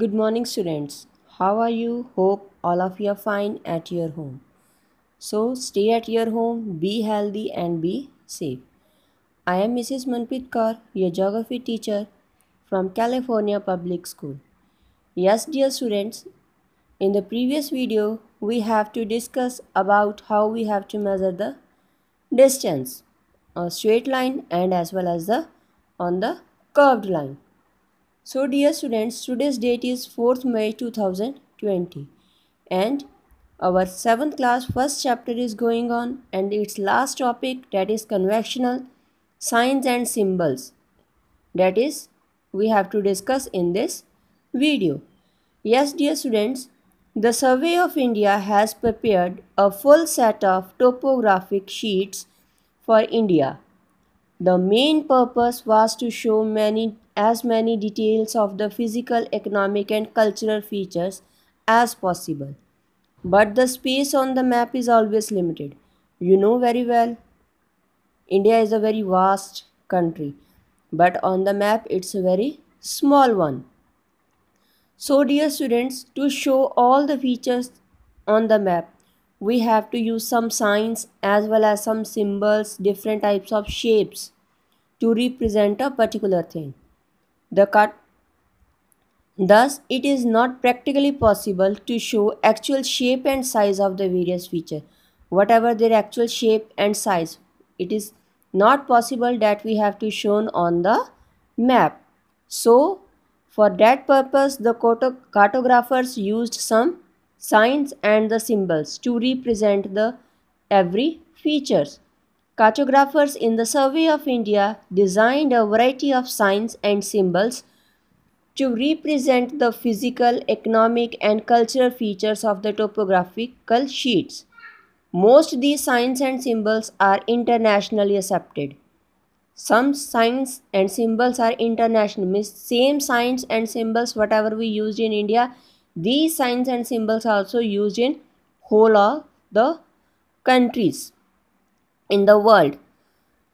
Good morning, students. How are you? Hope all of you are fine at your home. So, stay at your home, be healthy, and be safe. I am Mrs. Manpreet Kaur, your geography teacher from California Public School. Yes, dear students, in the previous video, we have to discuss about how we have to measure the distance on straight line and as well as the on the curved line. So dear students, today's date is 4th May 2020 and our 7th class first chapter is going on and its last topic that is conventional signs and symbols that is we have to discuss in this video. Yes dear students, the Survey of India has prepared a full set of topographic sheets for India. The main purpose was to show many as many details of the physical, economic and cultural features as possible. But the space on the map is always limited. You know very well. India is a very vast country, but on the map it's a very small one. So, dear students, to show all the features on the map, we have to use some signs as well as some symbols, different types of shapes to represent a particular thing the cut. Thus, it is not practically possible to show actual shape and size of the various features, whatever their actual shape and size. It is not possible that we have to shown on the map. So, for that purpose, the cartographers used some signs and the symbols to represent the every features. Cartographers in the Survey of India designed a variety of signs and symbols to represent the physical, economic and cultural features of the topographical sheets. Most these signs and symbols are internationally accepted. Some signs and symbols are international, means same signs and symbols whatever we used in India, these signs and symbols are also used in whole of the countries in the world.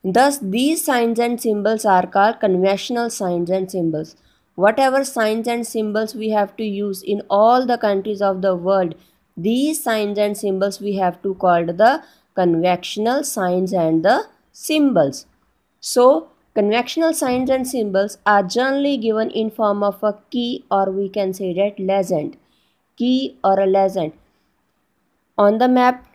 Thus, these signs and symbols are called conventional signs and symbols. Whatever signs and symbols we have to use in all the countries of the world, these signs and symbols we have to call the conventional signs and the symbols. So, conventional signs and symbols are generally given in form of a key or we can say that legend. Key or a legend. On the map,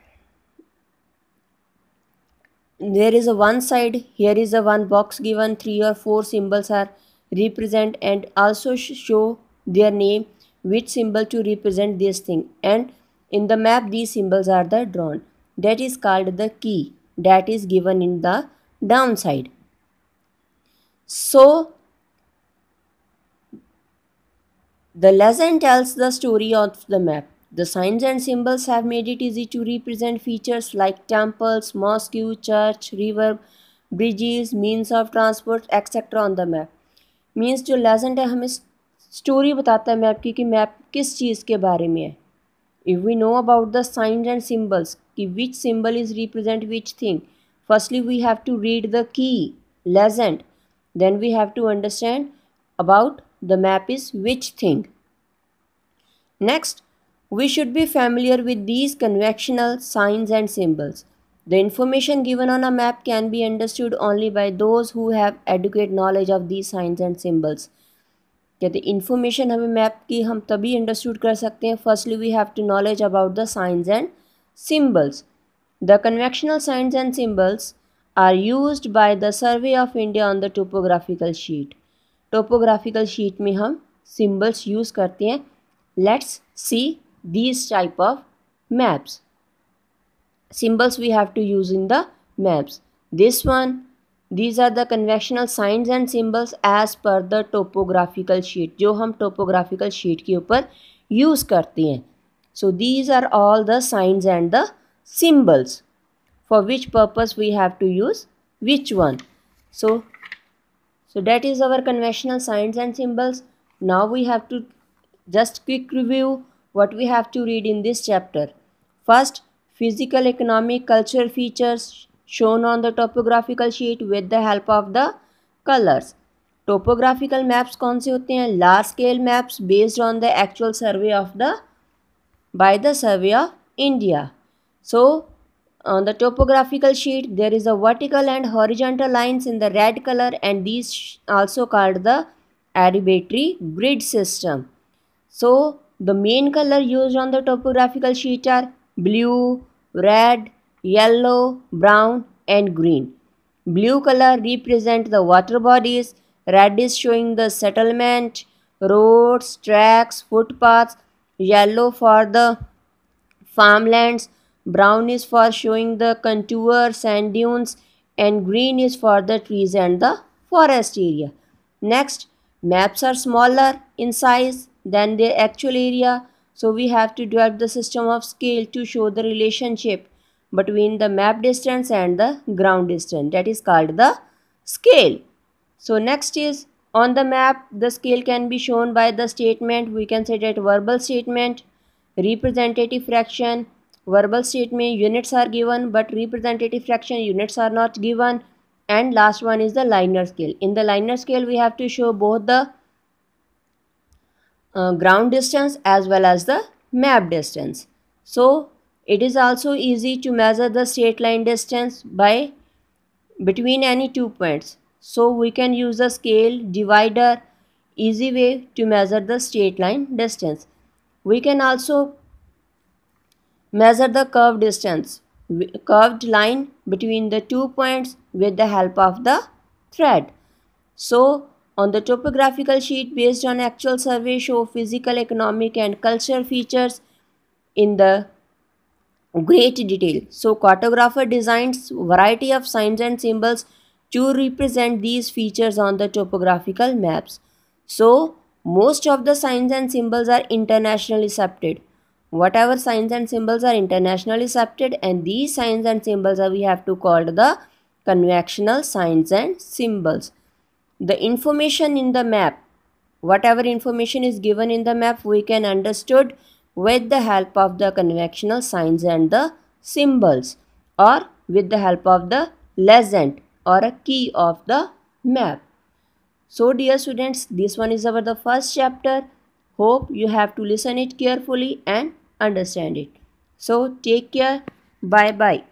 there is a one side here is a one box given three or four symbols are represent and also show their name which symbol to represent this thing and in the map these symbols are the drawn that is called the key that is given in the downside so the lesson tells the story of the map the signs and symbols have made it easy to represent features like temples, mosque, church, river, bridges, means of transport, etc. on the map. Means जो legend है हमें story बताता map की कि map किस चीज़ के बारे में है. If we know about the signs and symbols which symbol is represent which thing, firstly we have to read the key legend, then we have to understand about the map is which thing. Next we should be familiar with these convectional signs and symbols. The information given on a map can be understood only by those who have adequate knowledge of these signs and symbols. The information हमें map की हम तभी understood कर सकते हैं Firstly, we have to knowledge about the signs and symbols. The conventional signs and symbols are used by the Survey of India on the topographical sheet. Topographical sheet में हम symbols use करते हैं Let's see these type of maps symbols we have to use in the maps this one these are the conventional signs and symbols as per the topographical sheet जो हम topographical sheet के ऊपर use करते हैं so these are all the signs and the symbols for which purpose we have to use which one so so that is our conventional signs and symbols now we have to just quick review what we have to read in this chapter. First, physical economic culture features shown on the topographical sheet with the help of the colors. Topographical maps कौन से होते हैं large scale maps based on the actual survey by the survey of India. So on the topographical sheet there is a vertical and horizontal lines in the red color and these also called the arbitrary grid system. So the main color used on the topographical sheet are blue, red, yellow, brown and green. Blue color represent the water bodies, red is showing the settlement, roads, tracks, footpaths, yellow for the farmlands, brown is for showing the contour, sand dunes and green is for the trees and the forest area. Next, maps are smaller in size than their actual area. So we have to develop the system of scale to show the relationship between the map distance and the ground distance that is called the scale. So next is on the map the scale can be shown by the statement we can say that verbal statement, representative fraction, verbal statement units are given but representative fraction units are not given and last one is the liner scale. In the liner scale we have to show both the uh, ground distance as well as the map distance. So it is also easy to measure the straight line distance by between any two points. So we can use a scale divider easy way to measure the straight line distance. We can also measure the curved distance curved line between the two points with the help of the thread. So on the topographical sheet based on actual survey show physical, economic and cultural features in the great detail. So cartographer designs variety of signs and symbols to represent these features on the topographical maps. So most of the signs and symbols are internationally accepted. Whatever signs and symbols are internationally accepted and these signs and symbols are we have to call the conventional signs and symbols the information in the map whatever information is given in the map we can understood with the help of the conventional signs and the symbols or with the help of the legend or a key of the map so dear students this one is our the first chapter hope you have to listen it carefully and understand it so take care bye bye